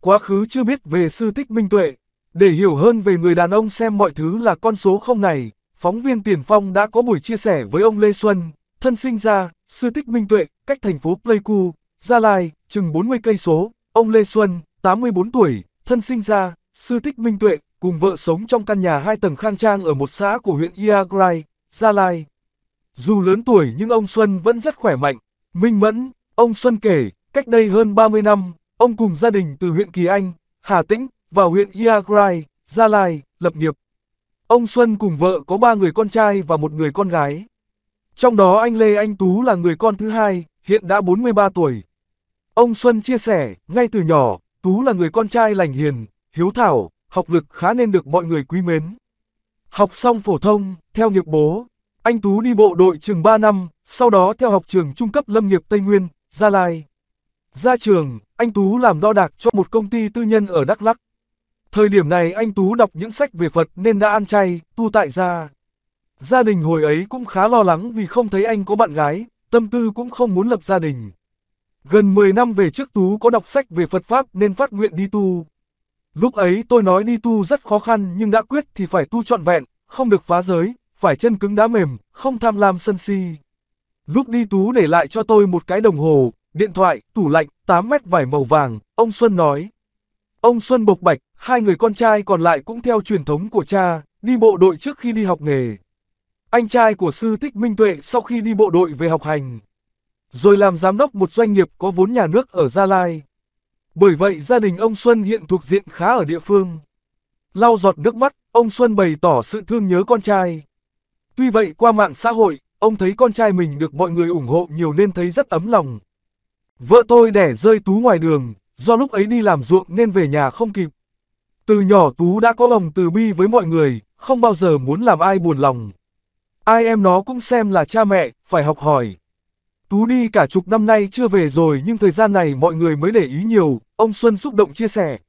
Quá khứ chưa biết về sư thích minh tuệ. Để hiểu hơn về người đàn ông xem mọi thứ là con số không này, phóng viên Tiền Phong đã có buổi chia sẻ với ông Lê Xuân, thân sinh ra, sư thích minh tuệ, cách thành phố Pleiku, Gia Lai, chừng 40 cây số. Ông Lê Xuân, 84 tuổi, thân sinh ra, sư thích minh tuệ, cùng vợ sống trong căn nhà hai tầng khang trang ở một xã của huyện Iagrai, Gia Lai. Dù lớn tuổi nhưng ông Xuân vẫn rất khỏe mạnh, minh mẫn, ông Xuân kể, cách đây hơn 30 năm, Ông cùng gia đình từ huyện Kỳ Anh, Hà Tĩnh vào huyện Iagrai, Gia Lai, lập nghiệp. Ông Xuân cùng vợ có ba người con trai và một người con gái. Trong đó anh Lê Anh Tú là người con thứ hai, hiện đã 43 tuổi. Ông Xuân chia sẻ, ngay từ nhỏ, Tú là người con trai lành hiền, hiếu thảo, học lực khá nên được mọi người quý mến. Học xong phổ thông, theo nghiệp bố, anh Tú đi bộ đội trường 3 năm, sau đó theo học trường trung cấp lâm nghiệp Tây Nguyên, Gia Lai. Ra trường, anh Tú làm đo đạc cho một công ty tư nhân ở Đắk Lắk. Thời điểm này anh Tú đọc những sách về Phật nên đã ăn chay, tu tại gia. Gia đình hồi ấy cũng khá lo lắng vì không thấy anh có bạn gái, tâm tư cũng không muốn lập gia đình. Gần 10 năm về trước Tú có đọc sách về Phật Pháp nên phát nguyện đi tu. Lúc ấy tôi nói đi tu rất khó khăn nhưng đã quyết thì phải tu trọn vẹn, không được phá giới, phải chân cứng đá mềm, không tham lam sân si. Lúc đi Tú để lại cho tôi một cái đồng hồ, điện thoại, tủ lạnh, 8 mét vải màu vàng, ông Xuân nói. Ông Xuân bộc bạch, hai người con trai còn lại cũng theo truyền thống của cha, đi bộ đội trước khi đi học nghề. Anh trai của sư Thích Minh Tuệ sau khi đi bộ đội về học hành, rồi làm giám đốc một doanh nghiệp có vốn nhà nước ở Gia Lai. Bởi vậy gia đình ông Xuân hiện thuộc diện khá ở địa phương. Lau giọt nước mắt, ông Xuân bày tỏ sự thương nhớ con trai. Tuy vậy qua mạng xã hội, ông thấy con trai mình được mọi người ủng hộ nhiều nên thấy rất ấm lòng. Vợ tôi đẻ rơi Tú ngoài đường, do lúc ấy đi làm ruộng nên về nhà không kịp. Từ nhỏ Tú đã có lòng từ bi với mọi người, không bao giờ muốn làm ai buồn lòng. Ai em nó cũng xem là cha mẹ, phải học hỏi. Tú đi cả chục năm nay chưa về rồi nhưng thời gian này mọi người mới để ý nhiều, ông Xuân xúc động chia sẻ.